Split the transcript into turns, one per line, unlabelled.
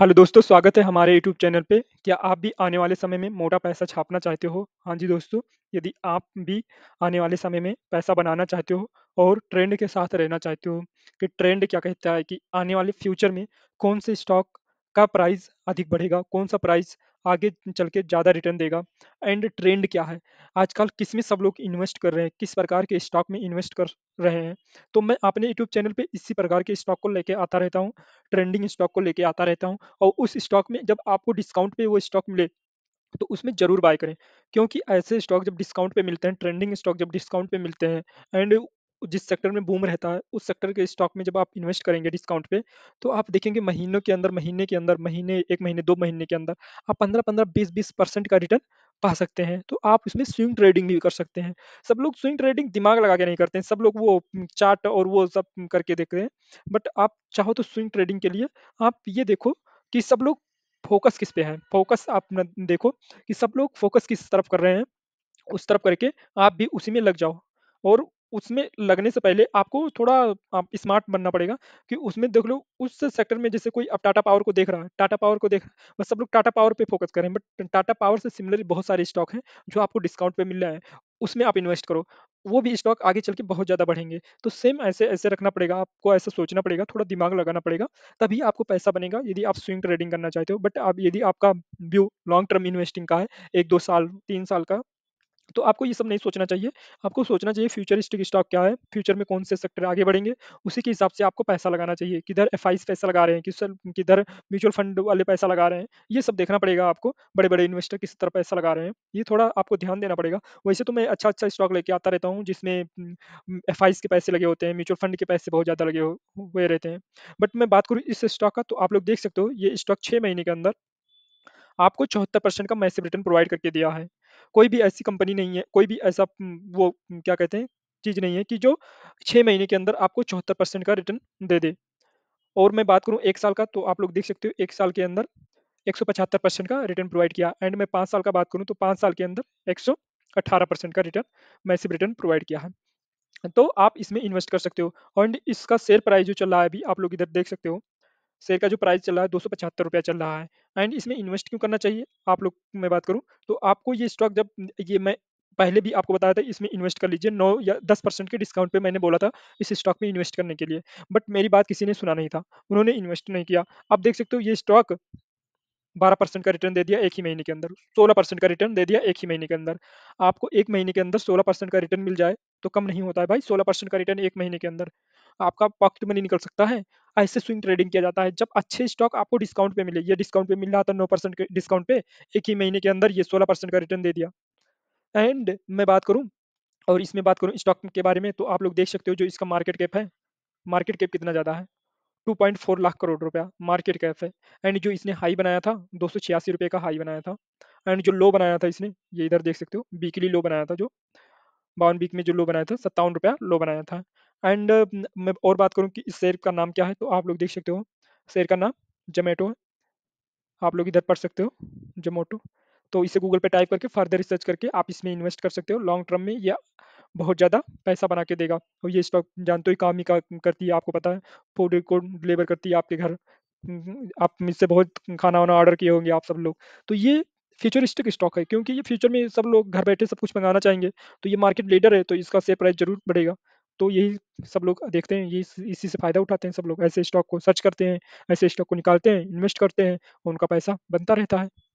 hello दोस्तों स्वागत है हमारे यूट्यूब चैनल पे क्या आप भी आने वाले समय में मोटा पैसा छापना चाहते हो हाँ जी दोस्तों यदि आप भी आने वाले समय में पैसा बनाना चाहते हो और ट्रेंड के साथ रहना चाहते हो कि ट्रेंड क्या कहता है कि आने वाले फ्यूचर में कौन से स्टॉक का प्राइस अधिक बढ़ेगा कौन सा प्राइस आगे चल के ज़्यादा रिटर्न देगा एंड ट्रेंड क्या है आजकल किस में सब लोग इन्वेस्ट कर रहे हैं किस प्रकार के स्टॉक में इन्वेस्ट कर रहे हैं तो मैं अपने यूट्यूब चैनल पे इसी प्रकार के स्टॉक को लेके आता रहता हूँ ट्रेंडिंग स्टॉक को लेके आता रहता हूँ और उस स्टॉक में जब आपको डिस्काउंट पर वो स्टॉक मिले तो उसमें ज़रूर बाय करें क्योंकि ऐसे स्टॉक जब डिस्काउंट पे मिलते हैं ट्रेंडिंग स्टॉक जब डिस्काउंट पे मिलते हैं एंड जिस सेक्टर में बूम रहता है उस सेक्टर के स्टॉक में जब आप इन्वेस्ट करेंगे डिस्काउंट पे तो आप देखेंगे महीनों के अंदर महीने के अंदर महीने एक महीने दो महीने के अंदर आप पंद्रह पंद्रह बीस बीस परसेंट का रिटर्न पा सकते हैं तो आप इसमें स्विंग ट्रेडिंग भी कर सकते हैं सब लोग स्विंग ट्रेडिंग दिमाग लगा के नहीं करते हैं सब लोग वो चार्ट और वो सब करके देखते हैं बट आप चाहो तो स्विंग ट्रेडिंग के लिए आप ये देखो कि सब लोग फोकस किस पे है फोकस आप देखो कि सब लोग फोकस किस तरफ कर रहे हैं उस तरफ करके आप भी उसी में लग जाओ और उसमें लगने से पहले आपको थोड़ा आप स्मार्ट बनना पड़ेगा कि उसमें देख लो उस सेक्टर में जैसे कोई अब टाटा पावर को देख रहा है टाटा पावर को देख रहा है बस सब लोग टाटा पावर पे फोकस करें बट टाटा पावर से सिमिलरली बहुत सारे स्टॉक हैं जो आपको डिस्काउंट पे मिल रहा है उसमें आप इन्वेस्ट करो वो भी स्टॉक आगे चल के बहुत ज़्यादा बढ़ेंगे तो सेम ऐसे ऐसे रखना पड़ेगा आपको ऐसा सोचना पड़ेगा थोड़ा दिमाग लगाना पड़ेगा तभी आपको पैसा बनेगा यदि आप स्विंग ट्रेडिंग करना चाहते हो बट आप यदि आपका व्यू लॉन्ग टर्म इन्वेस्टिंग का है एक दो साल तीन साल का तो आपको ये सब नहीं सोचना चाहिए आपको सोचना चाहिए फ्यूचरिस्टिक स्टॉक क्या है फ्यूचर में कौन से सेक्टर आगे बढ़ेंगे उसी के हिसाब से आपको पैसा लगाना चाहिए किधर एफ पैसा लगा रहे हैं किस किधर म्यूचुअल फंड वाले पैसा लगा रहे हैं ये सब देखना पड़ेगा आपको बड़े बड़े इन्वेस्टर किस तरह पैसा लगा रहे हैं ये थोड़ा आपको ध्यान देना पड़ेगा वैसे तो मैं अच्छा अच्छा स्टॉक लेके आता रहता हूँ जिसमें एफ के पैसे लगे होते हैं म्यूचुअल फंड के पैसे बहुत ज़्यादा लगे हुए रहते हैं बट मैं बात करूँ इस स्टॉक का तो आप लोग देख सकते हो ये स्टॉक छः महीने के अंदर आपको चौहत्तर परसेंट का मैसेज रिटर्न प्रोवाइड करके दिया है कोई भी ऐसी कंपनी नहीं है कोई भी ऐसा वो क्या कहते हैं चीज़ नहीं है कि जो छः महीने के अंदर आपको चौहत्तर परसेंट का रिटर्न दे दे और मैं बात करूँ एक साल का तो आप लोग देख सकते हो एक साल के अंदर एक सौ पचहत्तर परसेंट का रिटर्न प्रोवाइड किया एंड मैं पाँच साल का बात करूँ तो पाँच साल के अंदर एक सौ अट्ठारह परसेंट का रिटर्न मैसिव रिटर्न प्रोवाइड किया है तो आप इसमें इन्वेस्ट कर सकते हो एंड इसका शेयर प्राइस जो चल रहा है अभी आप लोग इधर देख सकते हो शेयर का जो प्राइस चल रहा है दो सौ पचहत्तर रुपया चल रहा है एंड इसमें इन्वेस्ट क्यों करना चाहिए आप लोग मैं बात करूँ तो आपको ये स्टॉक जब ये मैं पहले भी आपको बताया था इसमें इन्वेस्ट कर लीजिए नौ या दस परसेंट के डिस्काउंट पे मैंने बोला था इस स्टॉक में इन्वेस्ट करने के लिए बट मेरी बात किसी ने सुना नहीं था उन्होंने इन्वेस्ट नहीं किया आप देख सकते हो ये स्टॉक बारह परसेंट का रिटर्न दे दिया एक ही महीने के अंदर सोलह परसेंट का रिटर्न दे दिया एक ही महीने के अंदर आपको एक महीने के अंदर सोलह परसेंट का रिटर्न मिल जाए तो कम नहीं होता है भाई सोलह परसेंट का रिटर्न एक महीने के अंदर आपका पॉकेट मनी निकल सकता है ऐसे स्विंग ट्रेडिंग किया जाता है जब अच्छे स्टॉक आपको डिस्काउंट पे मिले ये डिस्काउंट पे मिल रहा था तो नौ परसेंट के डिस्काउंट पे एक ही महीने के अंदर ये सोलह परसेंट का रिटर्न दे दिया एंड मैं बात करूँ और इसमें बात करूँ स्टॉक के बारे में तो आप लोग देख सकते हो जो इसका मार्केट कैप है मार्केट कैप कितना ज़्यादा है 2.4 लाख करोड़ रुपया मार्केट कैप है एंड जो इसने हाई बनाया था दो रुपए का हाई बनाया था एंड जो लो बनाया था इसने ये इधर देख सकते हो वीकली लो बनाया था जो बावन वीक में जो लो बनाया था सत्तावन रुपया लो बनाया था एंड uh, मैं और बात करूँ कि इस शेयर का नाम क्या है तो आप लोग देख सकते हो शेयर का नाम जोमेटो है आप लोग इधर पढ़ सकते हो जोमेटो तो इसे गूगल पे टाइप करके फर्दर रिसर्च करके आप इसमें इन्वेस्ट कर सकते हो लॉन्ग टर्म में या बहुत ज़्यादा पैसा बना के देगा और ये स्टॉक जानते हो काम ही का करती है आपको पता है फूड को डिलीवर करती है आपके घर हम्म, हम्म, आप इससे बहुत खाना वाना ऑर्डर किए होंगे आप सब लोग तो ये फ्यूचरिस्टिक स्टॉक है क्योंकि ये फ्यूचर में सब लोग घर बैठे सब कुछ मंगाना चाहेंगे तो ये मार्केट लीडर है तो इसका शेयर प्राइस जरूर बढ़ेगा तो यही सब लोग देखते हैं यही इसी से फ़ायदा उठाते हैं सब लोग ऐसे स्टॉक को सर्च करते हैं ऐसे स्टॉक को निकालते हैं इन्वेस्ट करते हैं उनका पैसा बनता रहता है